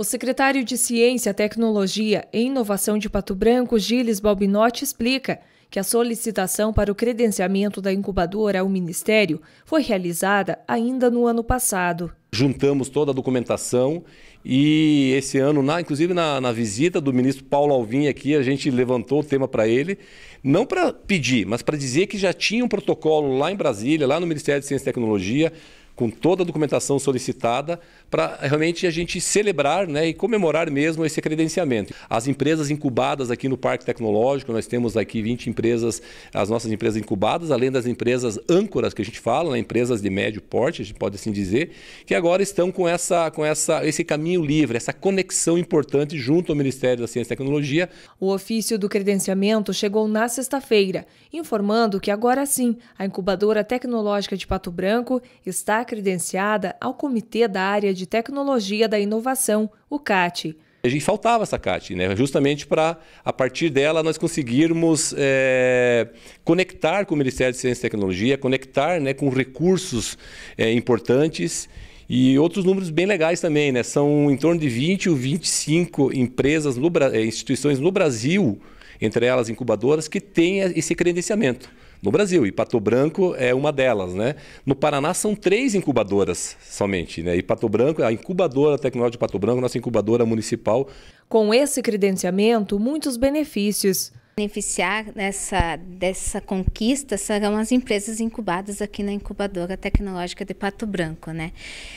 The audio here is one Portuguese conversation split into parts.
O secretário de Ciência, Tecnologia e Inovação de Pato Branco, Gilles Balbinotti, explica que a solicitação para o credenciamento da incubadora ao Ministério foi realizada ainda no ano passado. Juntamos toda a documentação e esse ano, na, inclusive na, na, visita do ministro Paulo Alvim aqui, a gente levantou o tema para ele, não para pedir, mas para dizer que já tinha um protocolo lá em Brasília, lá no Ministério de Ciência e Tecnologia, com toda a documentação solicitada para realmente a gente celebrar né, e comemorar mesmo esse credenciamento. As empresas incubadas aqui no Parque Tecnológico, nós temos aqui 20 empresas, as nossas empresas incubadas, além das empresas âncoras que a gente fala, né, empresas de médio porte, a gente pode assim dizer, que agora estão com, essa, com essa, esse caminho livre, essa conexão importante junto ao Ministério da Ciência e Tecnologia. O ofício do credenciamento chegou na sexta-feira, informando que agora sim a incubadora tecnológica de Pato Branco está credenciada ao Comitê da Área de Tecnologia da Inovação, o CAT. A gente faltava essa CAT, né? justamente para, a partir dela, nós conseguirmos é, conectar com o Ministério de Ciência e Tecnologia, conectar né, com recursos é, importantes e outros números bem legais também. Né? São em torno de 20 ou 25 empresas, no, eh, instituições no Brasil, entre elas incubadoras, que têm esse credenciamento no Brasil, e Pato Branco é uma delas. Né? No Paraná são três incubadoras somente, né? e Pato Branco, a incubadora tecnológica de Pato Branco, nossa incubadora municipal. Com esse credenciamento, muitos benefícios beneficiar dessa, dessa conquista serão as empresas incubadas aqui na Incubadora Tecnológica de Pato Branco. Né?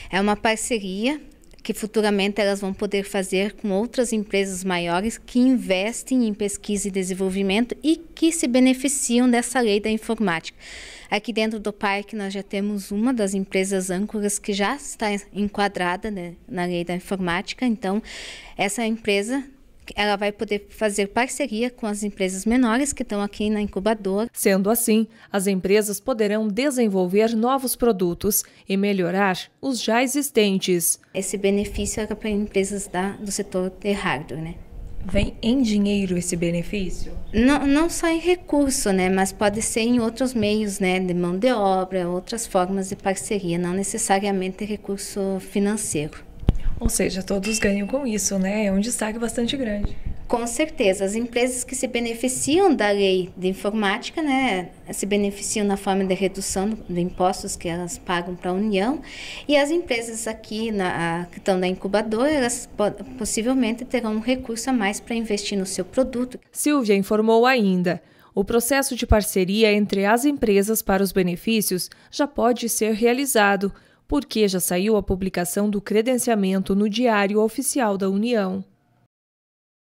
É uma parceria que futuramente elas vão poder fazer com outras empresas maiores que investem em pesquisa e desenvolvimento e que se beneficiam dessa lei da informática. Aqui dentro do parque nós já temos uma das empresas âncoras que já está enquadrada né, na lei da informática, então essa empresa ela vai poder fazer parceria com as empresas menores que estão aqui na incubadora. Sendo assim, as empresas poderão desenvolver novos produtos e melhorar os já existentes. Esse benefício é para empresas da, do setor de hardware, né? Vem em dinheiro esse benefício? Não, não só em recurso, né? Mas pode ser em outros meios, né? De mão de obra, outras formas de parceria, não necessariamente recurso financeiro. Ou seja, todos ganham com isso, né? É um destaque bastante grande. Com certeza, as empresas que se beneficiam da lei de informática, né, se beneficiam na forma de redução de impostos que elas pagam para a União, e as empresas aqui na, que estão na incubadora, elas possivelmente terão um recurso a mais para investir no seu produto. Silvia informou ainda. O processo de parceria entre as empresas para os benefícios já pode ser realizado porque já saiu a publicação do credenciamento no Diário Oficial da União.